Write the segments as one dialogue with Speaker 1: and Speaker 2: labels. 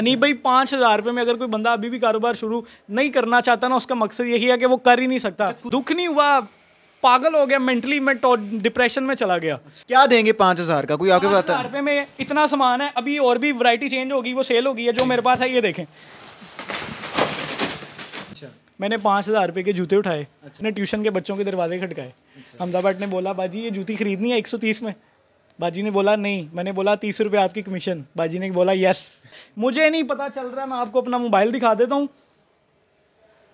Speaker 1: नहीं अच्छा। भाई पाँच हज़ार रुपये में अगर कोई बंदा अभी भी कारोबार शुरू नहीं करना चाहता ना उसका मकसद यही है कि वो कर ही नहीं सकता अच्छा, दुख नहीं हुआ पागल हो गया मेंटली में डिप्रेशन में चला गया
Speaker 2: क्या देंगे पाँच हज़ार का कोई आगे बात है रुपये
Speaker 1: में इतना सामान है अभी और भी वैरायटी चेंज होगी वो सेल होगी है जो मेरे पास है ये देखें
Speaker 2: अच्छा। मैंने पाँच हज़ार रुपये के जूते
Speaker 1: उठाए अपने ट्यूशन के बच्चों के दरवाजे खटकाए अहमदाबाद ने बोला बाजी ये जूती खरीदनी है एक सौ तीस में बाजी ने बोला नहीं मैंने बोला तीस रुपये आपकी कमीशन बाजी ने बोला यस मुझे नहीं पता चल रहा है मैं आपको अपना मोबाइल दिखा देता हूँ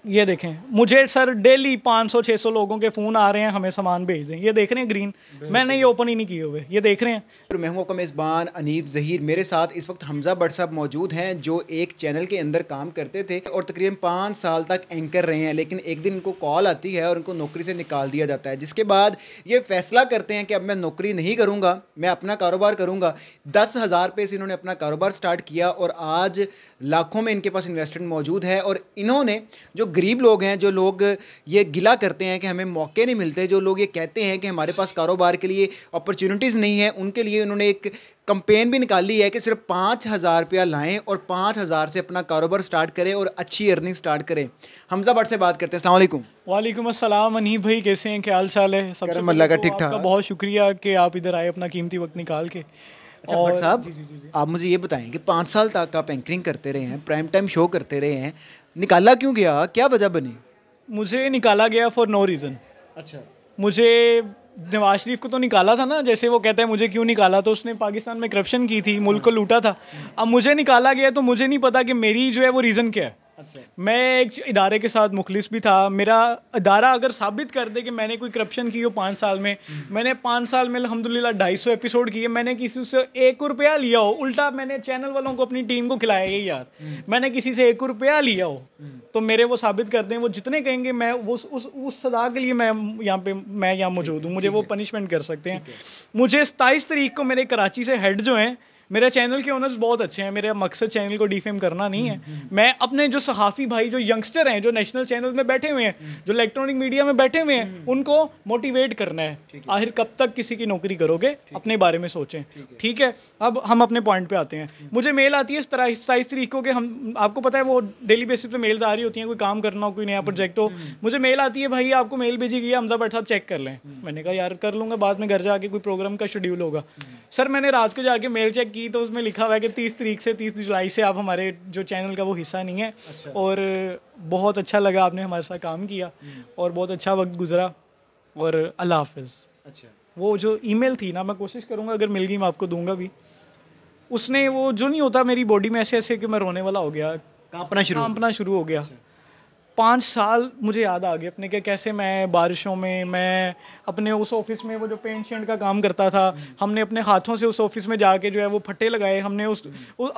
Speaker 1: ये देखें मुझे सर डेली 500 600 लोगों के फ़ोन आ रहे हैं हमें सामान भेज दें ये देख रहे हैं ग्रीन मैंने ये ओपन ही नहीं किए
Speaker 2: हुए ये देख रहे हैं मैं हूं आपका मेज़बान अनीब जहीर मेरे साथ इस वक्त हमज़ा बट साहब मौजूद हैं जो एक चैनल के अंदर काम करते थे और तकरीबन पाँच साल तक एंकर रहे हैं लेकिन एक दिन इनको कॉल आती है और उनको नौकरी से निकाल दिया जाता है जिसके बाद ये फैसला करते हैं कि अब मैं नौकरी नहीं करूँगा मैं अपना कारोबार करूँगा दस हज़ार पे से इन्होंने अपना कारोबार स्टार्ट किया और आज लाखों में इनके पास इन्वेस्टमेंट मौजूद है और इन्होंने जो गरीब लोग हैं जो लोग ये गिला करते हैं कि हमें मौके नहीं मिलते जो लोग ये कहते हैं कि हमारे पास कारोबार के लिए अपॉर्चुनिटीज़ नहीं है उनके लिए उन्होंने एक कंपेन भी निकाली है कि सिर्फ पाँच हज़ार रुपया लाएँ और पाँच हज़ार से अपना कारोबार स्टार्ट करें और अच्छी अर्निंग स्टार्ट करें हमजा भट्ट से बात करते हैं अल्लाम वालेकुम अस्सलाम अनीब भाई कैसे हैं क्या हाल चाल है सबसे मल्ला का तो ठीक ठाक बहुत शुक्रिया कि आप इधर आए अपना कीमती वक्त निकाल के अच्छा और साहब आप मुझे ये बताएं कि पाँच साल तक आप एंकरिंग करते रहे हैं प्राइम टाइम शो करते रहे हैं निकाला क्यों गया क्या वजह बनी मुझे
Speaker 1: निकाला गया फॉर नो रीज़न अच्छा मुझे नवाज शरीफ को तो निकाला था ना जैसे वो कहते हैं मुझे क्यों निकाला तो उसने पाकिस्तान में करप्शन की थी मुल्क को लूटा था अब मुझे निकाला गया तो मुझे नहीं पता कि मेरी जो है वो रीज़न क्या है अच्छा। मैं एक इदारे के साथ मुखलिस भी था मेरा अदारा अगर साबित कर दे कि मैंने कोई करप्शन की हो पाँच साल में हम्म। मैंने पाँच साल में अलहमदिल्ला ढाई सौ एपिसोड किए मैंने किसी से एक रुपया लिया हो उल्टा मैंने चैनल वालों को अपनी टीम को खिलाया ही यार हम्म। मैंने किसी से एक रुपया लिया हो हम्म। तो मेरे वो साबित कर दें वो जितने कहेंगे मैं वो उस उस सदा के लिए मैं यहाँ पे मैं यहाँ मौजूद हूँ मुझे वो पनिशमेंट कर सकते हैं मुझे सताईस तारीख को मेरे कराची से हेड जो हैं मेरा चैनल के ओनर्स बहुत अच्छे हैं मेरा मकसद चैनल को डिफेम करना नहीं है हम्म, हम्म। मैं अपने जो सहाफ़ी भाई जो यंगस्टर हैं जो नेशनल चैनल में बैठे हुए हैं हम्म। जो इलेक्ट्रॉनिक मीडिया में बैठे हुए हैं उनको मोटिवेट करना है आखिर कब तक किसी की नौकरी करोगे अपने बारे में सोचें ठीक है अब हम अपने पॉइंट पे आते हैं मुझे मेल आती है इस तरह इस तरीक तरीकों के हम आपको पता है वो डेली बेसिस पे मेल्स आ रही होती हैं कोई काम करना हो कोई नया प्रोजेक्ट हो मुझे मेल आती है भाई आपको मेल भेजी गई है हमजा बैठा साहब चेक कर लें मैंने कहा यार कर लूँगा बाद में घर जाके कोई प्रोग्राम का शेड्यूल होगा सर मैंने रात को जाके मेल चेक की तो उसमें लिखा हुआ है कि तीस तरीक से तीस जुलाई से आप हमारे जो चैनल का वो हिस्सा नहीं है अच्छा। और बहुत अच्छा लगा आपने हमारे साथ काम किया हम्म। और बहुत अच्छा वक्त गुजरा और अल्लाह हाफ अच्छा वो जो ईमेल थी ना मैं कोशिश करूँगा अगर मिल गई मैं आपको दूंगा भी उसने वो जो नहीं होता मेरी बॉडी में ऐसे ऐसे कि मैं रोने वाला हो गया कांपना शुरू कांपना शुरू हो गया अच्छा। पाँच साल मुझे याद आ गए अपने के कैसे मैं बारिशों में मैं अपने उस ऑफिस में वो जो पेंट शेंट का काम करता था हमने अपने हाथों से उस ऑफिस में जाके जो है वो फट्टे लगाए हमने उस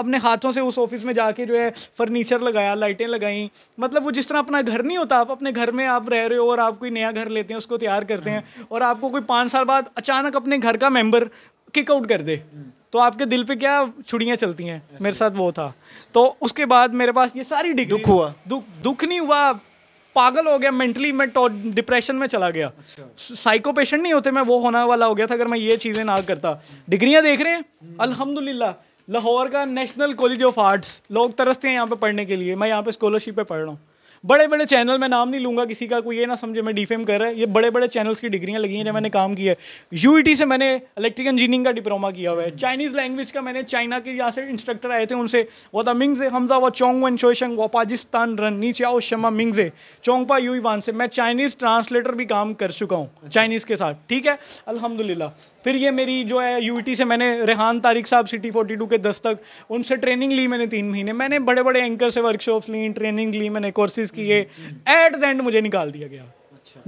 Speaker 1: अपने हाथों से उस ऑफिस में जाके जो है फर्नीचर लगाया लाइटें लगाई मतलब वो जिस तरह अपना घर नहीं होता आप अपने घर में आप रह रहे हो और आप कोई नया घर लेते हैं उसको तैयार करते हैं और आपको कोई पाँच साल बाद अचानक अपने घर का मेम्बर किक आउट कर दे तो आपके दिल पे क्या छुड़ियाँ चलती हैं मेरे साथ वो था तो उसके बाद मेरे पास ये सारी डिग्री दुख हुआ दुख दुख नहीं हुआ पागल हो गया मेंटली मैं डिप्रेशन तो में चला गया साइको अच्छा। पेशेंट नहीं होते मैं वो होने वाला हो गया था अगर मैं ये चीज़ें ना करता डिग्रियाँ देख रहे हैं हम्म। अल्हम्दुलिल्लाह लाहौर का नेशनल कॉलेज ऑफ आर्ट्स लोग तरसते हैं यहाँ पे पढ़ने के लिए मैं यहाँ पे स्कॉलरशिप पे पढ़ रहा हूँ बड़े बड़े चैनल मैं नाम नहीं लूँगा किसी का कोई ये ना समझे मैं डिफेम कर रहा है ये बड़े बड़े चैनल्स की डिग्रियाँ लगी हैं जब मैंने काम किया है यू e से मैंने इलेक्ट्रिक इंजीनियरिंग का डिप्लोमा किया हुआ है चाइनीज़ लैंग्वेज का मैंने चाइना के यहाँ से इंस्ट्रक्टर आए थे उनसे वो था मिंगजे हमजा व चोंग वन शोशंग व पाकिस्तान रन नीचे आओ शमा मिंगजे चोंगपा यू वान e से मैं चाइनीज़ ट्रांसलेटर भी काम कर चुका हूँ चाइनीज़ के साथ ठीक है अलहमदिल्ला फिर ये मेरी जो है यू e से मैंने रेहान तारिक साहब सिटी फोर्टी के दस्तक उनसे ट्रेनिंग ली मैंने तीन महीने मैंने बड़े बड़े एंकर से वर्कशॉप्स ली ट्रेनिंग ली मैंने कोर्सेज कोशिश की है एट द एंड मुझे निकाल दिया गया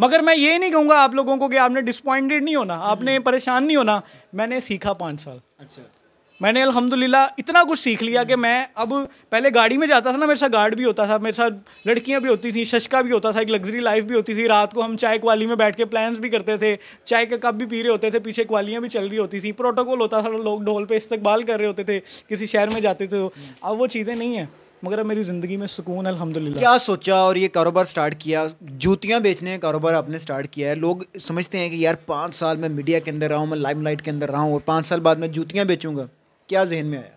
Speaker 1: मगर मैं ये नहीं कहूँगा आप लोगों को कि आपने डिसपॉइंटेड नहीं होना आपने परेशान नहीं होना मैंने सीखा पाँच साल अच्छा। मैंने अलहमदिल्ला इतना कुछ सीख लिया कि मैं अब पहले गाड़ी में जाता था ना मेरे साथ गार्ड भी होता था मेरे साथ लड़कियां भी होती थी शशका भी होता था एक लग्जरी लाइफ भी होती थी रात को हम चाय क्वाली में बैठ के प्लान्स भी करते थे चाय के कप भी पी रहे होते थे पीछे क्वालियाँ भी चल रही होती थी प्रोटोकॉल होता था लोग ढोल पे इस्तकबाल कर रहे होते थे किसी शहर में जाते थे अब वो चीज़ें नहीं हैं मगर अब मेरी ज़िंदगी में सुकून अलहमदिल्ला क्या
Speaker 2: सोचा और ये कारोबार स्टार्ट किया जूतियाँ बेचने का कारोबार आपने स्टार्ट किया है लोग समझते हैं कि यार पाँच साल में मीडिया के अंदर रहा हूँ मैं लाइम लाइट के अंदर रहा हूँ और पाँच साल बाद मैं जूतियाँ बेचूँगा क्या जहन में आया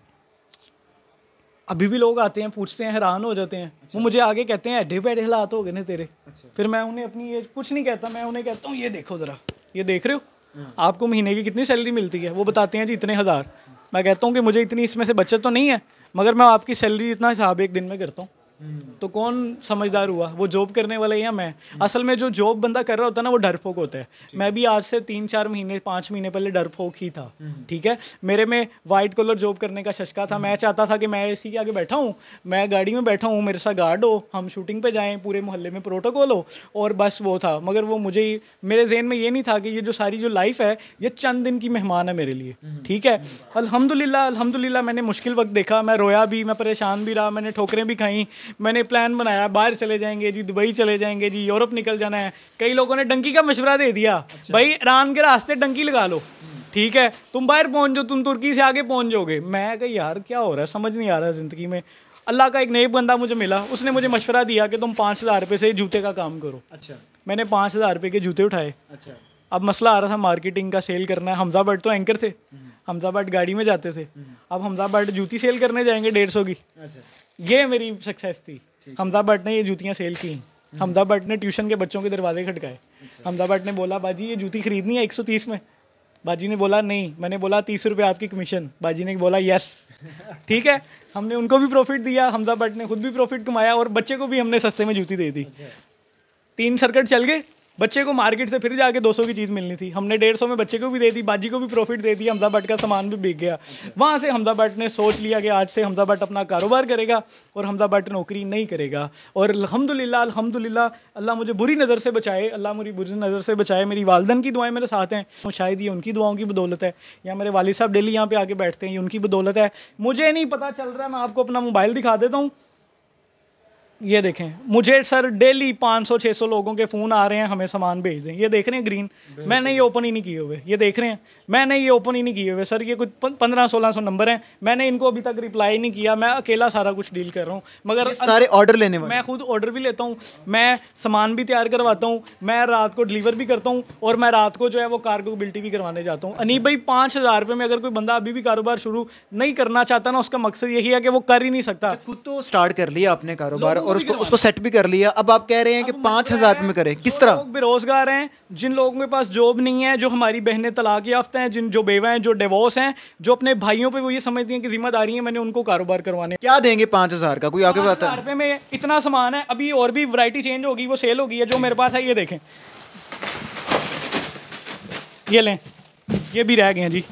Speaker 2: अभी भी लोग
Speaker 1: आते हैं पूछते हैं हैरान हो जाते हैं अच्छा। वो मुझे आगे कहते हैं अड्डे पेडे हालात हो गए ना तेरे अच्छा। फिर मैं उन्हें अपनी ये कुछ नहीं कहता मैं उन्हें कहता हूँ ये देखो ज़रा ये देख रहे हो हाँ। आपको महीने की कितनी सैलरी मिलती है वो बताते हैं जी इतने हज़ार मैं कहता हूँ कि मुझे इतनी इसमें से बचत तो नहीं है मगर मैं आपकी सैलरी इतना हिसाब एक दिन में करता हूँ हम्म। तो कौन समझदार हुआ वो जॉब करने वाला या मैं हम्म। असल में जो जॉब बंदा कर रहा होता है ना वो डरपोक होता है मैं भी आज से तीन चार महीने पाँच महीने पहले डरपोक ही था हम्म। ठीक है मेरे में वाइट कलर जॉब करने का शशका था मैं चाहता था कि मैं इसी के आगे बैठा हूँ मैं गाड़ी में बैठा हूँ मेरे साथ गार्ड हो हम शूटिंग पे जाएँ पूरे मोहल्ले में प्रोटोकॉल हो और बस वो था मगर वो मुझे ही मेरे जहन में ये नहीं था कि ये जो सारी जो लाइफ है ये चंद दिन की मेहमान है मेरे लिए ठीक है अलहमदुल्ला अलहमदुल्ला मैंने मुश्किल वक्त देखा मैं रोया भी मैं परेशान भी रहा मैंने ठोकरें भी खाई मैंने प्लान बनाया बाहर चले जाएंगे जी दुबई चले जाएंगे जी यूरोप निकल जाना है कई लोगों ने डंकी का मशवरा दे दिया अच्छा। भाई ईरान के रास्ते डंकी लगा लो ठीक है तुम बाहर पहुंच जाओ तुम तुर्की से आगे पहुंच जाओगे मैं कह यार क्या हो रहा है समझ नहीं आ रहा ज़िंदगी में अल्लाह का एक नए बंदा मुझे मिला उसने मुझे मशवरा दिया कि तुम पाँच हज़ार रुपये से जूते का काम करो अच्छा मैंने पाँच हज़ार रुपये के जूते उठाए अच्छा अब मसला आ रहा था मार्केटिंग का सेल करना है हमजा भट्ट तो एंकर थे हम्म। हमजा भट्ट गाड़ी में जाते थे हम्म। अब हमजा भट्ट जूती सेल करने जाएंगे डेढ़ सौ की अच्छा ये मेरी सक्सेस थी हमजा भट्ट ने ये जूतियाँ सेल की हम्म। हमजा भट्ट ने ट्यूशन के बच्चों के दरवाजे खटकाए अच्छा। हमजा भट्ट ने बोला बाजी ये जूती खरीदनी है एक सौ तीस में बाजी ने बोला नहीं मैंने बोला तीस रुपये आपकी कमीशन बाजी ने बोला यस ठीक है हमने उनको भी प्रॉफिट दिया हमजा भट्ट ने खुद भी प्रॉफिट कमाया और बच्चे को भी हमने सस्ते में जूती दे दी अच्छा। तीन सर्कट चल गए बच्चे को मार्केट से फिर जाके 200 की चीज़ मिलनी थी हमने डेढ़ सौ में बच्चे को भी दे दी बाजी को भी प्रॉफिट दे दी हमजा भट्ट का सामान भी बिक गया वहाँ से हमजा भट्ट ने सोच लिया कि आज से हमजा भट्ट अपना कारोबार करेगा और हमजा भट्ट नौकरी नहीं करेगा और अलहमदिल्ला अलहमदिल्ला अल्लाह मुझे बुरी नज़र से बचाए अल्लाह मुझे बुरी नज़र से बचाए मेरी वालदन की दुआएं मेरे साथ हैं तो शायद ये उनकी दुआओं की बदौलत है या मेरे वाली साहब डेली यहाँ पर आके बैठते हैं ये उनकी बदौलत है मुझे नहीं पता चल रहा मैं आपको अपना मोबाइल दिखा देता हूँ ये देखें मुझे सर डेली 500 600 लोगों के फ़ोन आ रहे हैं हमें सामान भेज दें ये देख रहे हैं ग्रीन मैंने ये ओपन ही नहीं किए हुए ये देख रहे हैं मैंने ये ओपन ही नहीं किए हुए सर ये कुछ पंद्रह सोलह सौ नंबर हैं मैंने इनको अभी तक रिप्लाई नहीं किया मैं अकेला सारा कुछ डील कर रहा हूँ मगर सारे ऑर्डर लेने मैं खुद ऑर्डर भी लेता हूँ मैं सामान भी तैयार करवाता हूँ मैं रात को डिलीवर भी करता हूँ और मैं रात को जो है वो कार्गो बिल्टी भी करवाने जाता हूँ अनीब अच्छा। भाई पाँच हज़ार में अगर कोई बंदा अभी भी कारोबार शुरू नहीं करना चाहता ना उसका मकसद यही है कि वो कर ही नहीं सकता अच्छा, खुद
Speaker 2: तो स्टार्ट कर लिया अपने कारोबार और उसको उसको सेट भी कर लिया अब आप कह रहे हैं कि पाँच हज़ार में करें किस तरह
Speaker 1: बेरोजगार हैं जिन लोगों के पास जॉब नहीं है जो हमारी बहनें तलाक याफ्ता हैं जिन जो बेवा हैं जो डिवोर्स हैं जो अपने भाइयों पर वो ये समझती हैं कि जिम्मेदारी है मैंने उनको कारोबार करवाने क्या
Speaker 2: देंगे पाँच हज़ार का कोई आगे बात है
Speaker 1: में इतना सामान है अभी और भी वरायटी चेंज होगी वो सेल होगी है जो मेरे पास है ये देखें ये लें ये भी रह गए हैं जी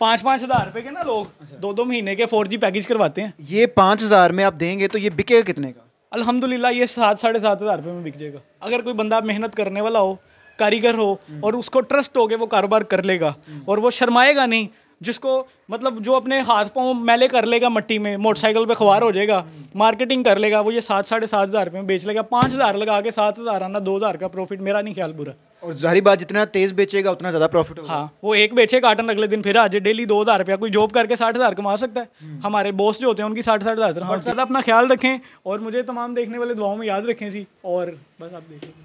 Speaker 1: पाँच पाँच हज़ार रुपये के ना लोग अच्छा। दो दो महीने के फोर जी पैकेज करवाते हैं
Speaker 2: ये पाँच हज़ार
Speaker 1: में आप देंगे तो ये बिकेगा कितने का अल्हम्दुलिल्लाह ये सात साढ़े सात हज़ार रुपये में बिक जाएगा अगर कोई बंदा मेहनत करने वाला हो कारीगर हो हम्म। और उसको ट्रस्ट हो गया वो कारोबार कर लेगा हम्म। और वो शर्माएगा नहीं जिसको मतलब जो अपने हाथ पाँव मैले कर लेगा मट्टी में मोटरसाइकिल पे खबार हो जाएगा मार्केटिंग हम्म। कर लेगा वो ये सात साढ़े सात हज़ार रुपये में बेच लेगा पाँच हज़ार लगा के सात हज़ार आना दो हज़ार का प्रॉफिट मेरा नहीं ख्याल बुरा और जारी
Speaker 2: बात जितना तेज बेचेगा उतना ज्यादा प्रॉफिट होगा हाँ
Speaker 1: वो एक बेचे कार्टन अगले दिन फिर आज डेली दो हजार रुपया कोई जॉब करके साठ हजार कमा सकता है हम्म। हमारे बॉस जो होते हैं उनकी साठ साठ हजार ज्यादा अपना ख्याल रखें और मुझे तमाम देखने वाले दुआओं में याद रखें जी और बस आप देखें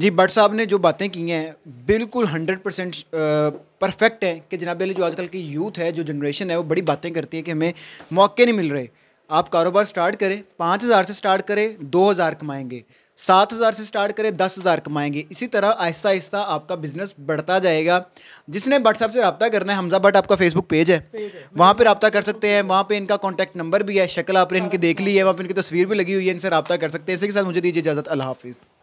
Speaker 2: जी बट साहब ने जो बातें की हैं बिल्कुल हंड्रेड परसेंट परफेक्ट है कि जनाब अली जो आजकल की यूथ है जो जनरेशन है वो बड़ी बातें करती है कि हमें मौके नहीं मिल रहे आप कारोबार स्टार्ट करें पाँच हज़ार से स्टार्ट करें दो हज़ार कमाएंगे सात हज़ार से स्टार्ट करें दस हज़ार कमाएंगे इसी तरह आहिस्ता आहिस्ता आपका बिजनेस बढ़ता जाएगा जिसने व्हाट्सएप से रब्ता करना है हमजा भट आपका फेसबुक पेज है, वहाँ पर रब्ता कर सकते हैं वहाँ पर इनका कॉन्टैक्ट नंबर भी है शक्ल आपने इनकी देख ली है वहाँ पर इनकी तस्वीर भी लगी हुई है इनसे रब्ता कर सकते हैं इसी के साथ मुझे दीजिए इजाज़त अल्लाह हाफिज़